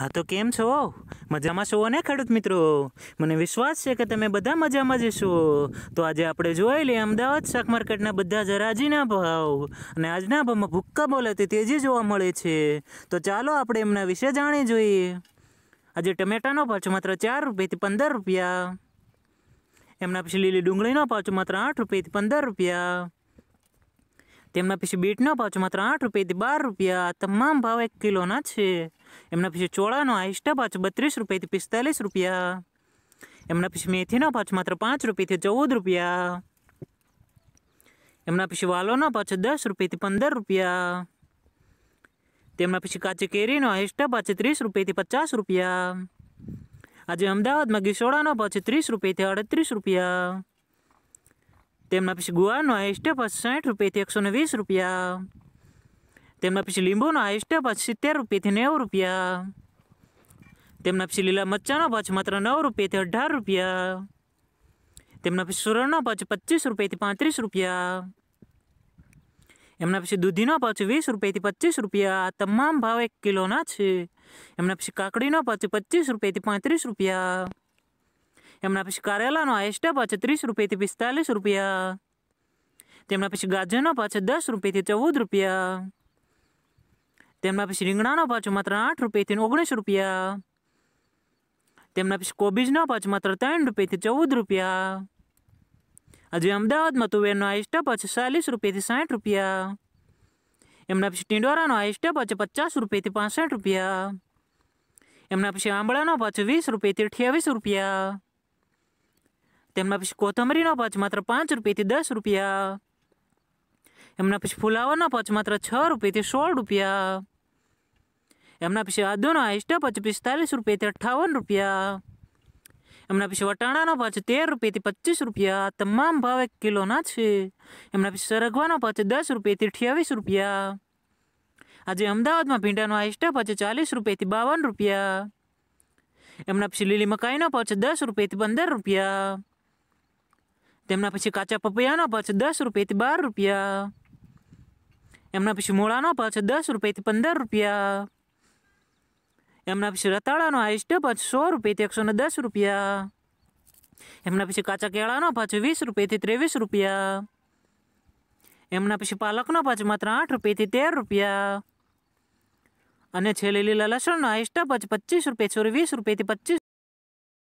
હા તો કેમ છો મજામાં છો ને ખેડૂત મિત્રો મને વિશ્વાસ છે કે તમે બધા મજામાં જશો તો આજે આપણે જોઈ લઈએ અમદાવાદ શાક માર્કેટના બધા જરાજીના ભાવ અને આજના ભાવમાં ભૂક્કા બોલાતી તેજી જોવા મળે છે તો ચાલો આપણે એમના વિશે જાણી જોઈએ આજે ટમેટાનો ભાવ માત્ર ચાર રૂપિયાથી પંદર રૂપિયા એમના પછી લીલી ડુંગળીનો ભાવ માત્ર આઠ રૂપિયાથી પંદર રૂપિયા તેમના પછી બીટનો ભાવ છે માત્ર આઠ રૂપિયાથી બાર રૂપિયા તમામ ભાવ એક કિલોના છે એમના પછી ચોળાનો આઈસ્ટા ભાવ છે બત્રીસ રૂપિયાથી પિસ્તાલીસ રૂપિયા એમના પછી મેથીના ભાવ છે માત્ર પાંચ રૂપિયાથી ચૌદ રૂપિયા એમના પછી વાલોના ભાવ છે દસ રૂપિયાથી પંદર રૂપિયા તેમના પછી કાચી કેરીનો આઈસ્ટા ભાવ છે ત્રીસ રૂપિયાથી પચાસ રૂપિયા આજે અમદાવાદમાં ગીસોડાનો ભાવ છે ત્રીસ રૂપિયાથી અડત્રીસ રૂપિયા Τέμνα πισιγκουάνο αίστε από 60 ρουπία, 60 ρουπία. Τέμνα πισιλίμπονο αίστε από 60 ρουπία, 90 ρουπία. Τέμνα πισιλίλα ματσάνο από 60 ρουπία, 80 ρουπία. Τέμνα Τα એમના પછી કારેલાનો હાઈએસ્ટ ભાવ ત્રીસ રૂપિયાથી પિસ્તાલીસ રૂપિયા તેમના પછી ગાજરનો ભાવ દસ રૂપિયાથી ચૌદ રૂપિયા તેમના પછી રીંગણાનો ભાવ માત્ર આઠ રૂપિયાથી ઓગણીસ રૂપિયા તેમના પછી કોબીજનો ભાવ માત્ર ત્રણ રૂપિયાથી ચૌદ રૂપિયા હજુ અમદાવાદમાં તુવેરનો હાઈએસ્ટ ભાવ છે ચાલીસ રૂપિયાથી સાઠ રૂપિયા એમના પછી ટીંડોરાનો હાઈએસ્ટ ભાવ પચાસ રૂપિયાથી પાસઠ રૂપિયા એમના પછી આંબળાનો ભાવ વીસ રૂપિયાથી અઠ્યાવીસ રૂપિયા તેમના પછી કોથમરીનો પચ માત્ર પાંચ રૂપિયાથી દસ રૂપિયા એમના પછી ફુલાવાનો પચ માત્ર છ રૂપિયાથી સોળ રૂપિયા એમના પછી આદુનો આઈસ્ટા પચ પિસ્તાલીસ રૂપિયાથી અઠ્ઠાવન રૂપિયા એમના પછી વટાણાનો પચ તેર રૂપિયાથી પચીસ રૂપિયા તમામ ભાવ એક કિલોના છે એમના પછી સરગવાનો પચ દસ રૂપિયાથી અઠ્યાવીસ રૂપિયા આજે અમદાવાદમાં ભીંડાનો આઈસ્ટા પચ ચાલીસ રૂપિયાથી બાવન રૂપિયા એમના પછી લીલી મકાઈનો પચ દસ રૂપિયાથી પંદર રૂપિયા તેમના પછી કાચા પપૈયાના ભાવ છે દસ રૂપિયાથી બાર રૂપિયા એમના પછી મોળાનો ભાવ છે દસ રૂપિયાથી પંદર રૂપિયા એમના પછી રતાળાનો હાઈસ્ટ ભાવ સો રૂપિયાથી એકસો ને દસ રૂપિયા એમના પછી કાચા કેળાનો ભાવ છે વીસ રૂપિયાથી ત્રેવીસ રૂપિયા એમના પછી પાલકનો ભાવ માત્ર આઠ રૂપિયાથી તેર રૂપિયા અને છેલ્લી લીલા લસણનો હાઈસ્ટ ભાવ પચીસ રૂપિયા સોરી વીસ રૂપિયાથી પચીસ